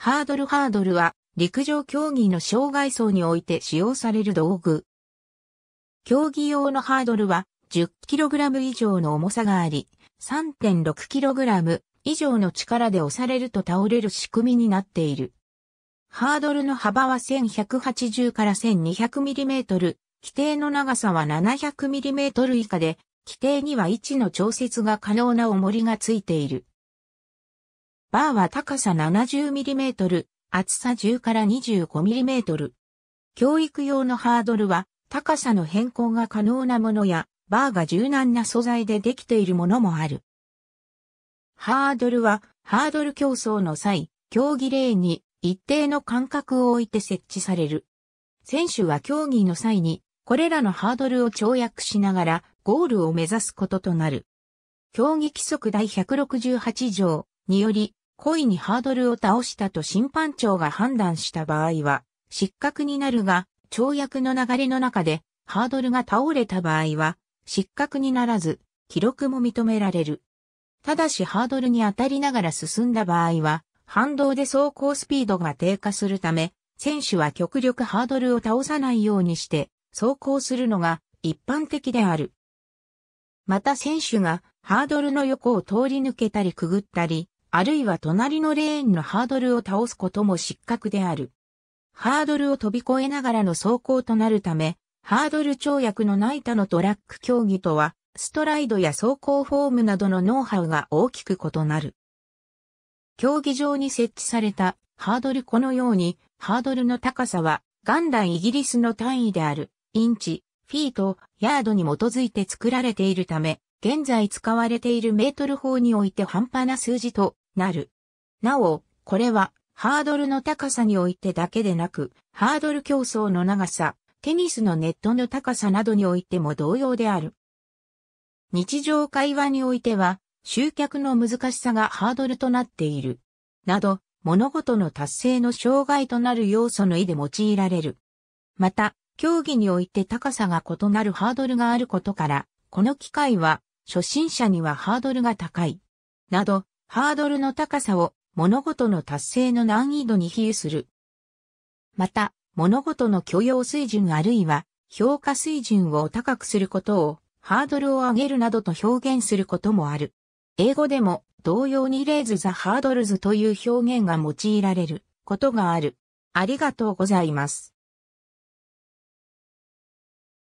ハードルハードルは陸上競技の障害層において使用される道具。競技用のハードルは 10kg 以上の重さがあり、3.6kg 以上の力で押されると倒れる仕組みになっている。ハードルの幅は1180から 1200mm、規定の長さは 700mm 以下で、規定には位置の調節が可能な重りがついている。バーは高さ 70mm、厚さ10から 25mm。教育用のハードルは高さの変更が可能なものや、バーが柔軟な素材でできているものもある。ハードルは、ハードル競争の際、競技例に一定の間隔を置いて設置される。選手は競技の際に、これらのハードルを跳躍しながら、ゴールを目指すこととなる。競技規則第168条により、故意にハードルを倒したと審判長が判断した場合は、失格になるが、跳躍の流れの中で、ハードルが倒れた場合は、失格にならず、記録も認められる。ただしハードルに当たりながら進んだ場合は、反動で走行スピードが低下するため、選手は極力ハードルを倒さないようにして、走行するのが一般的である。また選手がハードルの横を通り抜けたりくぐったり、あるいは隣のレーンのハードルを倒すことも失格である。ハードルを飛び越えながらの走行となるため、ハードル跳躍のない他のトラック競技とは、ストライドや走行フォームなどのノウハウが大きく異なる。競技場に設置されたハードルこのように、ハードルの高さは、元来イギリスの単位である、インチ、フィート、ヤードに基づいて作られているため、現在使われているメートル法において半端な数字となる。なお、これは、ハードルの高さにおいてだけでなく、ハードル競争の長さ、テニスのネットの高さなどにおいても同様である。日常会話においては、集客の難しさがハードルとなっている。など、物事の達成の障害となる要素の意で用いられる。また、競技において高さが異なるハードルがあることから、この機会は、初心者にはハードルが高い。など、ハードルの高さを物事の達成の難易度に比喩する。また、物事の許容水準あるいは評価水準を高くすることをハードルを上げるなどと表現することもある。英語でも同様にレイズザハードルズという表現が用いられることがある。ありがとうございます。